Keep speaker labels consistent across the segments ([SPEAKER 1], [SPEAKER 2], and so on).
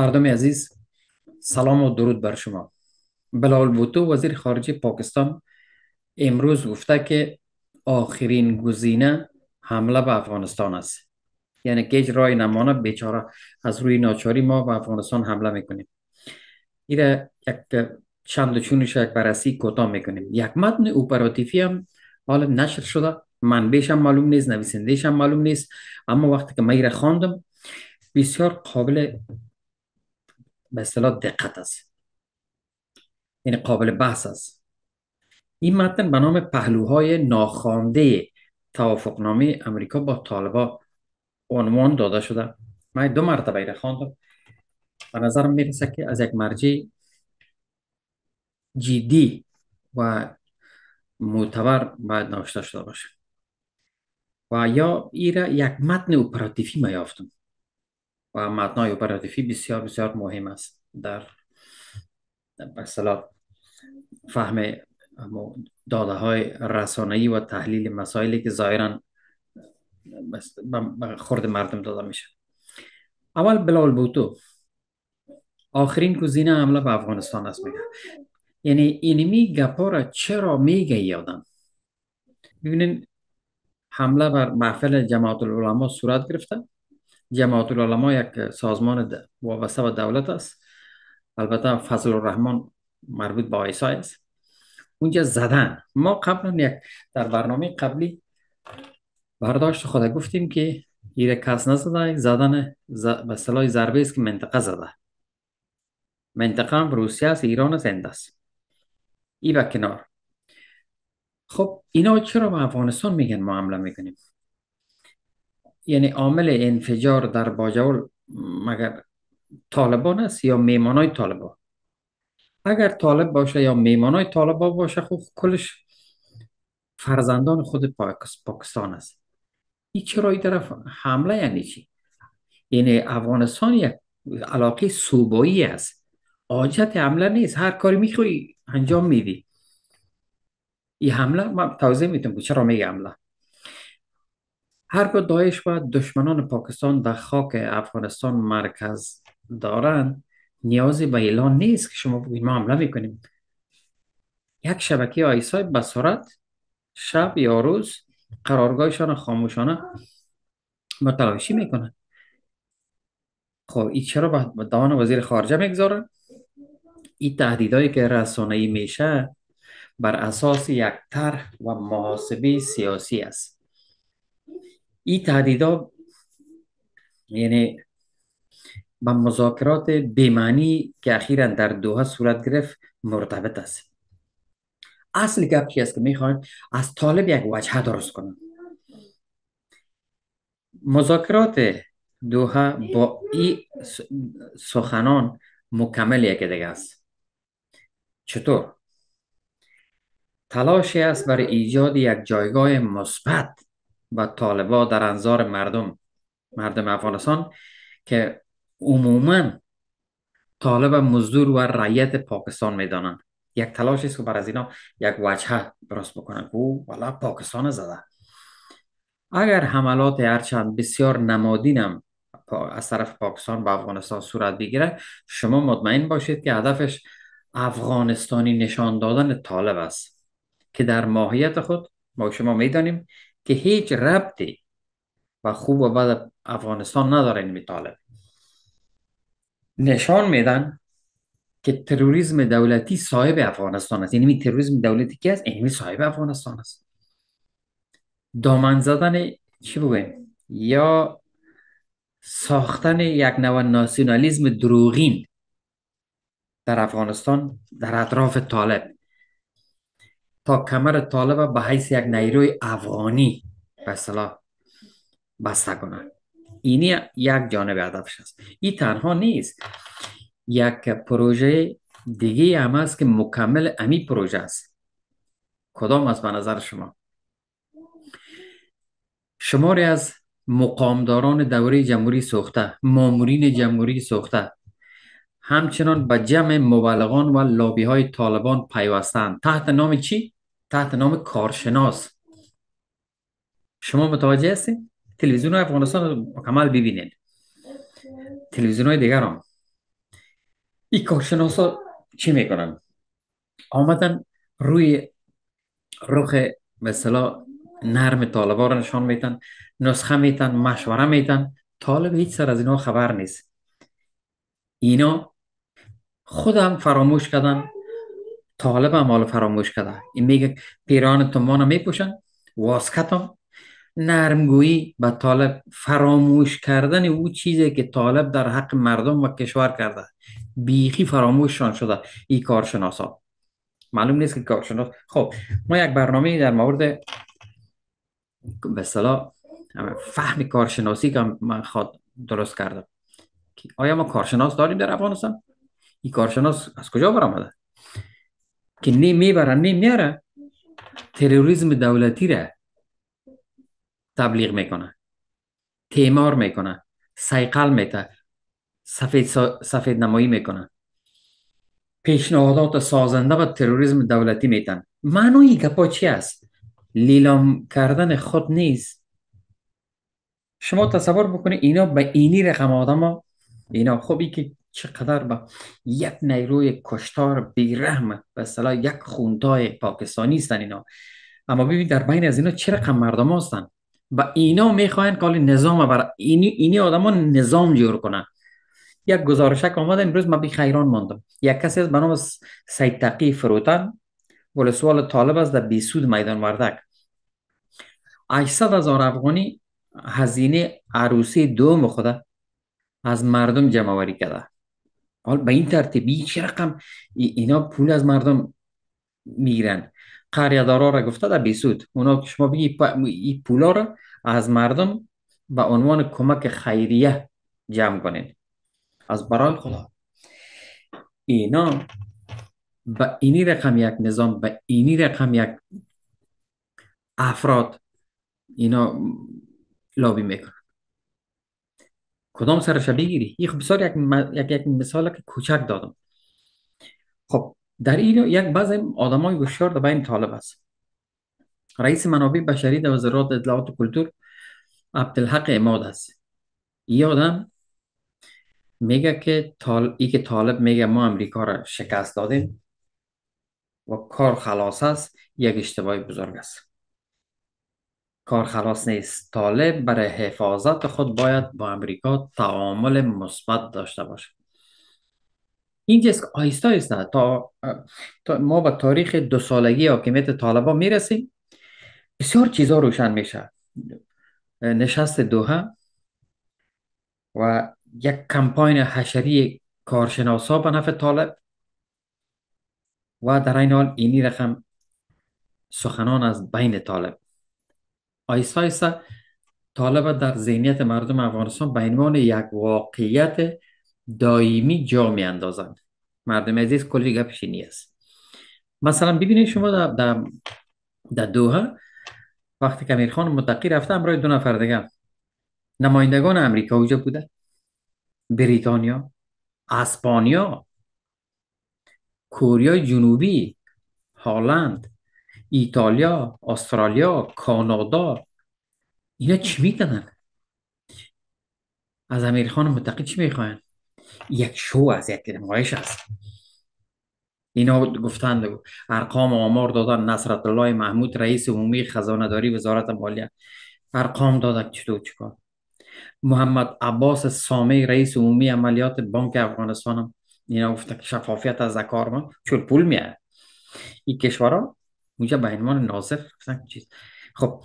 [SPEAKER 1] مردم عزیز سلام و درود بر شما بلال بوتو وزیر خارجه پاکستان امروز گفته که آخرین گزینه حمله به افغانستان است یعنی که هیچ رای نمانه بیچاره از روی ناچاری ما به افغانستان حمله میکنیم ایره یک چند و چونش یک بررسی کوتاه میکنیم یک متن اپراتیفی هم حالا نشر شده من هم معلوم نیست نویسندهشم هم معلوم نیست اما وقتی که من ایره خواندم بسیار قابل به اصطلاح دقت است یعنی قابل بحث است این متن به نام پهلوهای ناخوانده توافقنامه امریکا با طالبا عنوان داده شده من دو مرتبه ایره خواندم به نظرم میرسه که از یک مرجع جدی و معتبر باید نوشته شده باشه و یا ایره یک متن اپراتیفی ما یافتم و متنای اپراتیفی بسیار بسیار مهم است در مثلا فهم داده های رسانهی و تحلیل مسائلی که ظاهرا خورد مردم داده میشه اول بلال بوتو آخرین گزینه حمله به افغانستان است میگه یعنی اینمی گپا را چرا میگه یادم ببینین حمله بر محفل جماعت العلماء صورت گرفته جماعت العلماء یک سازمان وابسته به دولت است البته فضل الرحمن مربوط به آیسا است اونجا زدن ما قبلا در برنامه قبلی برداشت خود گفتیم که ایره کس نزده زدن ز... به صلاح ضربه است که منطقه زده منطقه هم روسیه است ایران است است ای به کنار خب اینا چرا به افغانستان میگن ما حمله میکنیم یعنی عامل انفجار در باجول مگر طالبان است یا های طالبان اگر طالب باشه یا های طالبان باشه خب کلش فرزندان خود پاکستان است این چرا این طرف حمله یعنی چی یعنی افغانستان یک علاقه صوبایی است آجت حمله نیست هر کاری میخوای انجام میدی این حمله من توضیح میتونم چرا میگه حمله هر هرگاه داعش و دشمنان پاکستان در خاک افغانستان مرکز دارند نیازی به اعلان نیست که شما بگید ما حمله میکنیم یک شبکه آیسای به صورت شب یا روز قرارگاهشان خاموشانه متلاشی میکنن خب این چرا به دهان وزیر خارجه میگذارن این تهدیدایی که رسانه‌ای میشه بر اساس یک طرح و محاسبه سیاسی است این تهدیدها یعنی با مذاکرات بیمانی که اخیرا در دوها صورت گرفت مرتبط است اصل گپ است که میخوان از طالب یک وجهه درست کنم مذاکرات دوها با این سخنان مکمل یکی دیگه است چطور تلاشی است برای ایجاد یک جایگاه مثبت و طالبا در انظار مردم مردم افغانستان که عموما طالب مزدور و رعیت پاکستان میدانند یک تلاش است که بر از اینا یک وجهه درست بکنن او والا پاکستان زده اگر حملات هرچند بسیار نمادینم از طرف پاکستان به افغانستان صورت بگیره شما مطمئن باشید که هدفش افغانستانی نشان دادن طالب است که در ماهیت خود ما شما میدانیم که هیچ ربطی و خوب و بد افغانستان نداره این مطالب نشان میدن که تروریسم دولتی صاحب افغانستان است یعنی تروریسم دولتی که است اینمی صاحب افغانستان است دامن زدن چی بگویم یا ساختن یک نوع ناسیونالیزم دروغین در افغانستان در اطراف طالب تا کمر طالب به حیث یک نیروی افغانی به صلاح بسته اینی یک جانب هدفش است این تنها نیست یک پروژه دیگه هم است که مکمل امی پروژه است کدام از به نظر شما شماری از مقامداران دوره جمهوری سوخته مامورین جمهوری سوخته همچنان به جمع مبلغان و لابی های طالبان پیوستند تحت نام چی؟ تحت نام کارشناس شما متوجه هستید؟ تلویزیون های افغانستان کامل ببینید تلویزیون های دیگر هم این کارشناس ها چی میکنن؟ آمدن روی رخ مثلا نرم ها رو نشان میتن نسخه میتن مشوره میتن طالب هیچ سر از اینا خبر نیست اینا خودم فراموش کردن هم حالا فراموش کرده این میگه پیران تمانه میپوشن واسکتم نرمگویی به طالب فراموش کردن او چیزی که طالب در حق مردم و کشور کرده بیخی فراموش شان شده ای ها معلوم نیست که کارشناس خب ما یک برنامه در مورد به صلاح فهم کارشناسی که من خود درست کردم آیا ما کارشناس داریم در افغانستان این کارشناس از کجا برامده؟ که نه میبره نه میاره تروریسم دولتی را تبلیغ میکنه تیمار میکنه سیقل میته سفید, سفید نمایی میکنه پیشنهادات سازنده و تروریسم دولتی میتن این گپا چی است لیلام کردن خود نیست شما تصور بکنید اینا به اینی رقم آدم ها اینا خوبی که چقدر به یک نیروی کشتار بیرحم و صلاح یک خونتای پاکستانی هستن اینا اما ببین در بین از اینا چه رقم مردم هستن و اینا میخواین قال نظام بر اینی اینی آدما نظام جور کنن یک گزارشک آمده امروز من بی خیران ماندم یک کسی از به نام سید تقی فروتن ولسوال بله، طالب از در بیسود میدان وردک 800 هزار افغانی هزینه عروسی دوم خوده از مردم جمع آوری کرده حال به این ترتیب رقم اینا پول از مردم میگیرن قریدارا را گفته در بیسود اونا که شما بگی این پولا را از مردم به عنوان کمک خیریه جمع کنین از برای خدا اینا به اینی رقم یک نظام به اینی رقم یک افراد اینا لابی میکنن کدام سرش بگیری یک خب بسیار یک, یک, مثال که کوچک دادم خب در این یک بعض آدم های گوشیار در بین طالب است رئیس منابع بشری در وزارت اطلاعات و کلتور عبدالحق اماد است این آدم میگه که طالب که طالب میگه ما امریکا را شکست دادیم و کار خلاص است یک اشتباه بزرگ است کار خلاص نیست طالب برای حفاظت خود باید با امریکا تعامل مثبت داشته باشه این که آیستا نه تا, ما به تاریخ دو سالگی حاکمیت طالبا میرسیم بسیار چیزها روشن میشه نشست دوها و یک کمپاین حشری کارشناسا به نفع طالب و در این حال اینی رقم سخنان از بین طالب آیسا آیسا طالب در ذهنیت مردم افغانستان به عنوان یک واقعیت دائمی جا می اندازند مردم عزیز کلی پیشنی است مثلا ببینید شما در, در, دوها وقتی که امیرخان متقی رفته همراه دو نفر دیگه نمایندگان امریکا اوجا بوده بریتانیا اسپانیا کوریا جنوبی هلند ایتالیا استرالیا کانادا اینا چی میکنن از خان متقی چی میخواین یک شو از یک نمایش است اینا گفتند ارقام آمار دادن نصرت الله محمود رئیس عمومی خزانه داری وزارت مالیه ارقام دادن چطور چکار محمد عباس سامی رئیس عمومی عملیات بانک افغانستان هم اینا گفتن شفافیت از کار ما چون پول میاد این ها اونجا به عنوان ناظر چیز خب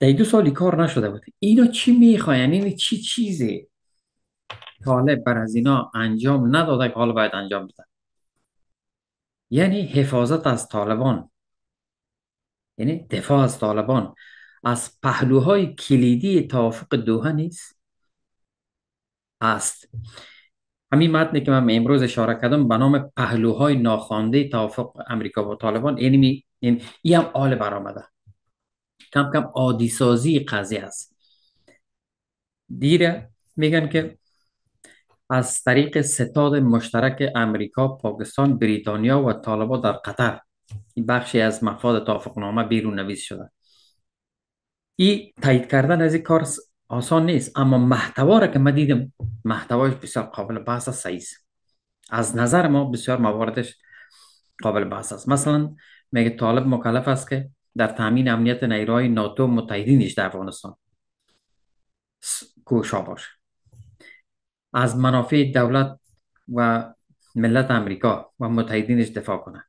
[SPEAKER 1] در دو سالی کار نشده بود اینا چی میخواین؟ یعنی چی چیزی طالب بر از اینا انجام نداده که حالا باید انجام بده یعنی حفاظت از طالبان یعنی دفاع از طالبان از پهلوهای کلیدی توافق دوها نیست است همین متنی که من امروز اشاره کردم به نام پهلوهای ناخوانده توافق امریکا با طالبان اینی یعنی یعنی این هم آل برآمده کم کم عادی سازی قضیه است دیره میگن که از طریق ستاد مشترک امریکا، پاکستان، بریتانیا و طالبا در قطر بخشی از مفاد توافقنامه بیرون نویس شده این تایید کردن از این کار آسان نیست اما محتوا را که ما دیدم محتوایش بسیار قابل بحث است از نظر ما بسیار مواردش قابل بحث است مثلا میگه طالب مکلف است که در تامین امنیت نیروهای ناتو متحدینش در افغانستان کوشا باشه از منافع دولت و ملت امریکا و متحدینش دفاع کنه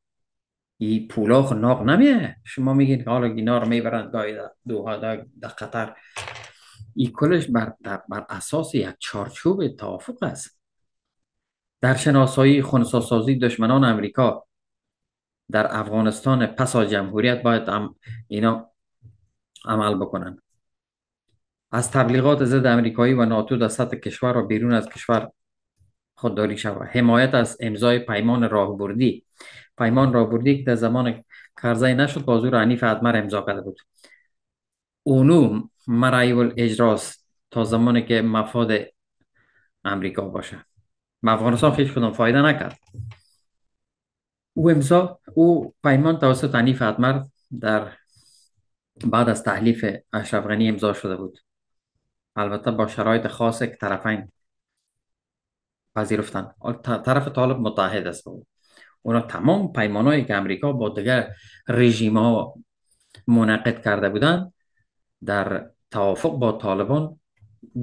[SPEAKER 1] این پولا ناق نمیه شما میگین حالا اینا رو میبرن گاهی دوها در قطر ای کلش بر, بر اساس یک چارچوب توافق است در شناسایی سازی دشمنان امریکا در افغانستان پس از جمهوریت باید اینا عمل بکنن از تبلیغات ضد امریکایی و ناتو در سطح کشور و بیرون از کشور خودداری شود حمایت از امضای پیمان راهبردی پیمان راهبردی که در زمان کرزی نشد بازور عنیف ادمر امضا کرده بود اونو مرعی اجراست تا زمانی که مفاد امریکا باشه افغانستان هیچ کدام فایده نکرد او امضا او پیمان توسط عنیف اتمر در بعد از تحلیف اشرف غنی امضا شده بود البته با شرایط خاص که طرفین پذیرفتن طرف طالب متحد است بود اونا تمام هایی که امریکا با دیگر رژیم ها منعقد کرده بودند در توافق با طالبان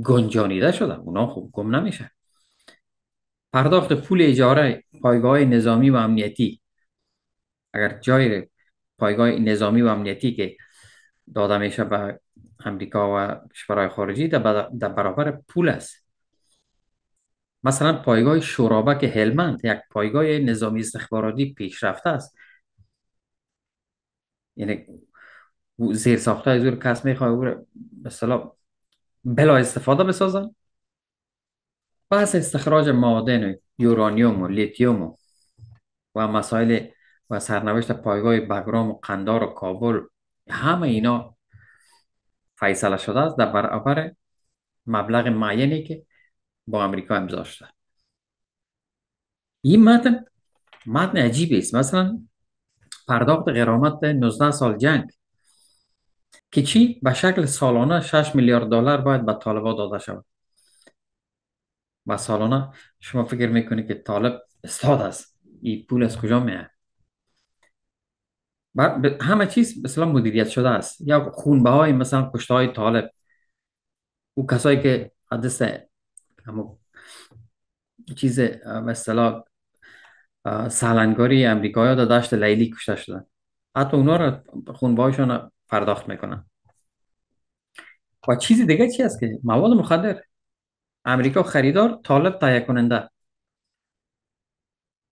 [SPEAKER 1] گنجانیده شده اونا خوب گم نمیشه پرداخت پول اجاره پایگاه نظامی و امنیتی اگر جای پایگاه نظامی و امنیتی که داده میشه به امریکا و کشورهای خارجی در برابر پول است مثلا پایگاه شورابک هلمند یک پایگاه نظامی استخباراتی پیشرفته است یعنی زیر ساخته از کس میخواه مثلا بلا استفاده بسازن بحث استخراج معادن یورانیوم و لیتیوم و, و مسائل و سرنوشت پایگاه بگرام و قندار و کابل همه اینا فیصله شده است در برابر مبلغ معینی که با امریکا امضا شده این متن متن عجیبی است مثلا پرداخت غرامت 19 سال جنگ که چی به شکل سالانه 6 میلیارد دلار باید به طالبا داده شود و سالانه شما فکر میکنید که طالب استاد است این پول از کجا میه همه چیز مثلا مدیریت شده است یا خونبه های مثلا کشته های طالب او کسایی که حدث چیز مثلا سالنگاری امریکایی در دشت لیلی کشته شده حتی اونا را خونبه هایشان پرداخت میکنن و چیزی دیگه چی است که مواد مخدر امریکا خریدار طالب تهیه کننده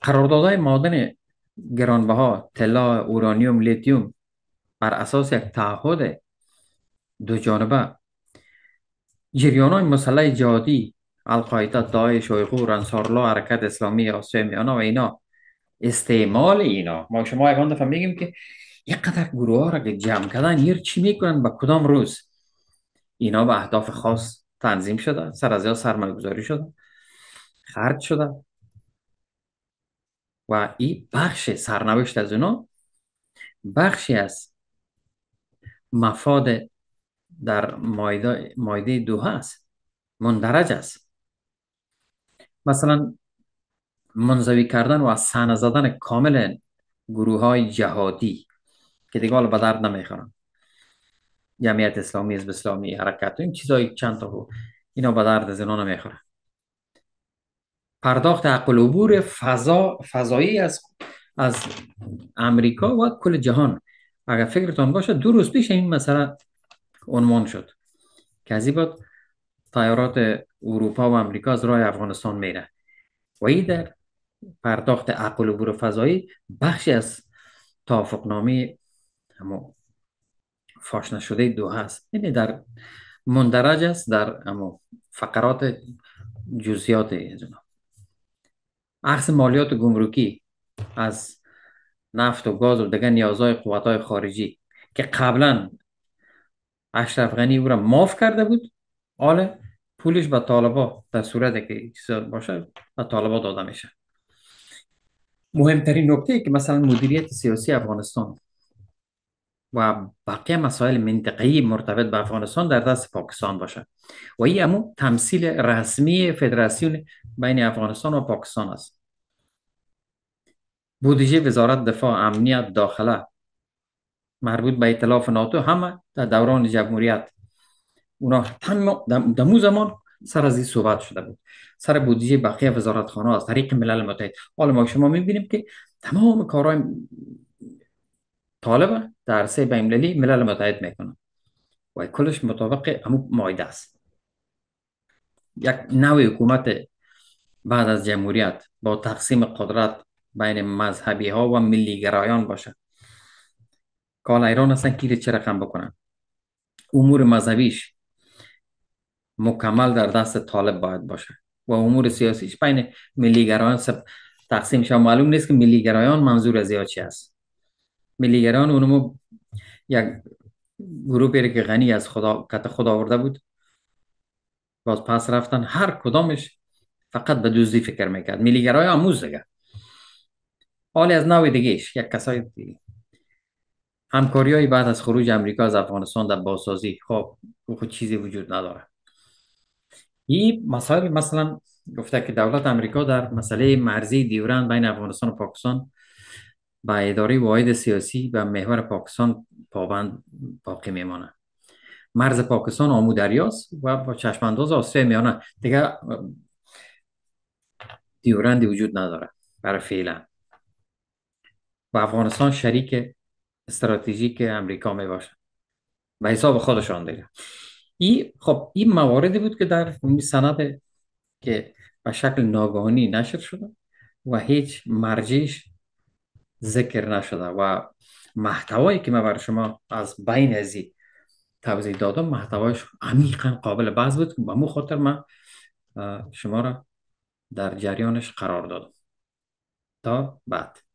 [SPEAKER 1] قراردادهای گرانبه گرانبها طلا اورانیوم لیتیوم بر اساس یک تعهد دو جانبه جریان های مسلح جهادی القاعده داعش اویغور انصارالله حرکت اسلامی میانه و اینا استعمال اینا ما شما یکان دفعه میگیم که یقدر گروه ها را که جمع کردن یه چی میکنن به کدام روز اینا به اهداف خاص تنظیم شده، سر از سرمایه گذاری شده، خرج شده و این بخش سرنوشت از اونا بخشی از مفاد در مایده, دو هست مندرج است مثلا منظوی کردن و از زدن کامل گروه های جهادی که دیگه حالا به درد نمیخورن جمعیت اسلامی از اسلامی حرکت و این چیزای چند تا بود خب. اینا به درد زنا نمیخوره پرداخت حق فضا فضایی از از امریکا و کل جهان اگر فکرتان باشه دو روز پیش این مثلا عنوان شد که از این تایارات اروپا و امریکا از راه افغانستان میره و این در پرداخت عقل و فضایی بخشی از توافقنامه فاش نشده دو هست یعنی در مندرج است در اما فقرات جزئیات جناب مالیات گمرکی از نفت و گاز و دیگه نیازهای قوتهای خارجی که قبلا اشرف غنی او را ماف کرده بود حالا پولش به طالبا در صورت که چیز باشه به طالبا داده میشه مهمترین نکته ای که مثلا مدیریت سیاسی افغانستان و بقیه مسائل منطقی مرتبط به افغانستان در دست پاکستان باشه و این امو تمثیل رسمی فدراسیون بین افغانستان و پاکستان است بودجه وزارت دفاع امنیت داخله مربوط به اطلاف ناتو همه در دوران جمهوریت اونا در مو زمان سر از این صحبت شده بود سر بودجه بقیه خانه از طریق ملل متحد حالا ما شما میبینیم که تمام کارهای طالب در سه بین المللی ملل متحد میکنه و کلش مطابق امو مایده است یک نوع حکومت بعد از جمهوریت با تقسیم قدرت بین مذهبی ها و ملی گرایان باشه کال ایران اصلا کیر چه رقم بکنن امور مذهبیش مکمل در دست طالب باید باشه و امور سیاسیش بین ملی گرایان سب تقسیم معلوم نیست که ملی گرایان منظور از چی است ملیگران اونم یک گروه که غنی از خدا کت خدا آورده بود باز پس رفتن هر کدامش فقط به دوزی فکر میکرد ملیگرای آموز دیگه حالی از نوی دیگهش یک کسای دیگه همکاری های بعد از خروج امریکا از افغانستان در بازسازی خب خود چیزی وجود نداره این مسائل مثلا گفته که دولت امریکا در مسئله مرزی دیورند بین افغانستان و پاکستان به اداره واحد سیاسی و محور پاکستان پابند باقی میمانه مرز پاکستان آمو دریاست و با چشمانداز آسیا میانه دیگه دیورندی وجود نداره برای فعلا و افغانستان شریک استراتژیک امریکا می باشه به حساب خودشان دیگه ای خب این مواردی بود که در اون سند که به شکل ناگهانی نشر شده و هیچ مرجش ذکر نشده و محتوایی که من برای شما از بین ازی توضیح دادم محتوایش عمیقا قابل بحث بود و مو خاطر من شما را در جریانش قرار دادم تا بعد